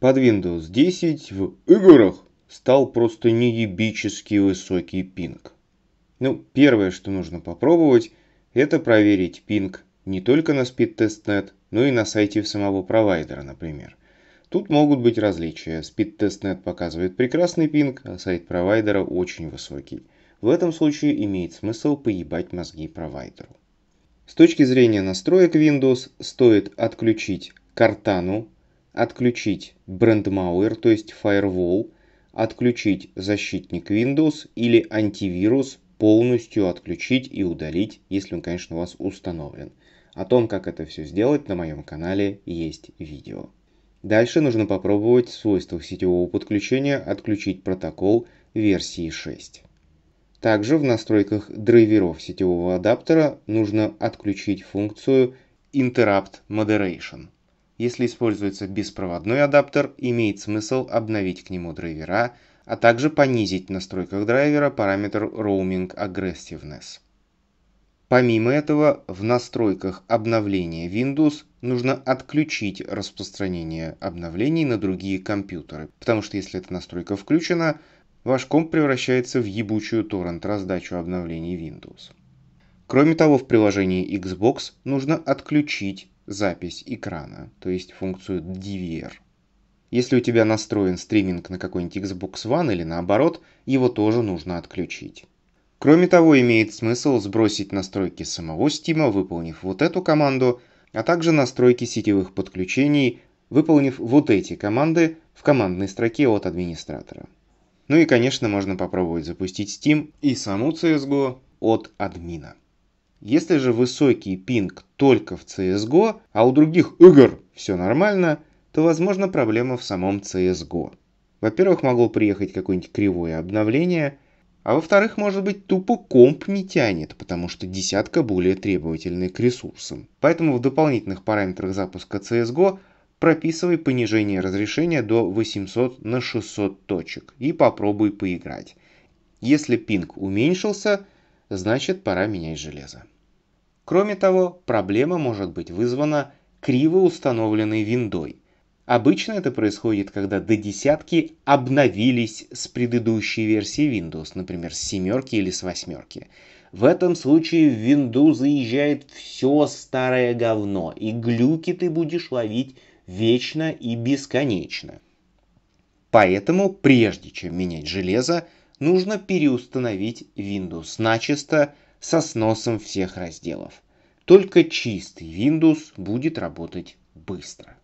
под Windows 10 в играх стал просто неебически высокий пинг. Ну, первое, что нужно попробовать, это проверить пинг не только на SpeedTestNet, но и на сайте самого провайдера, например. Тут могут быть различия. SpeedTestNet показывает прекрасный пинг, а сайт провайдера очень высокий. В этом случае имеет смысл поебать мозги провайдеру. С точки зрения настроек Windows стоит отключить картану отключить брендмауэр, то есть firewall, отключить защитник Windows или антивирус полностью отключить и удалить, если он, конечно, у вас установлен. О том, как это все сделать, на моем канале есть видео. Дальше нужно попробовать в свойствах сетевого подключения отключить протокол версии 6. Также в настройках драйверов сетевого адаптера нужно отключить функцию Interrupt Moderation. Если используется беспроводной адаптер, имеет смысл обновить к нему драйвера, а также понизить в настройках драйвера параметр Roaming Aggressiveness. Помимо этого, в настройках обновления Windows нужно отключить распространение обновлений на другие компьютеры, потому что если эта настройка включена, ваш комп превращается в ебучую торрент-раздачу обновлений Windows. Кроме того, в приложении Xbox нужно отключить запись экрана, то есть функцию DVR. Если у тебя настроен стриминг на какой-нибудь Xbox One или наоборот, его тоже нужно отключить. Кроме того, имеет смысл сбросить настройки самого Steam, выполнив вот эту команду, а также настройки сетевых подключений, выполнив вот эти команды в командной строке от администратора. Ну и, конечно, можно попробовать запустить Steam и саму CSGO от админа. Если же высокий пинг только в CSGO, а у других игр все нормально, то возможно проблема в самом CSGO. Во-первых, могло приехать какое-нибудь кривое обновление, а во-вторых, может быть, тупо комп не тянет, потому что десятка более требовательны к ресурсам. Поэтому в дополнительных параметрах запуска CSGO прописывай понижение разрешения до 800 на 600 точек и попробуй поиграть. Если пинг уменьшился – значит пора менять железо. Кроме того, проблема может быть вызвана криво установленной виндой. Обычно это происходит, когда до десятки обновились с предыдущей версии Windows, например, с семерки или с восьмерки. В этом случае в винду заезжает все старое говно, и глюки ты будешь ловить вечно и бесконечно. Поэтому, прежде чем менять железо, нужно переустановить Windows начисто со сносом всех разделов. Только чистый Windows будет работать быстро.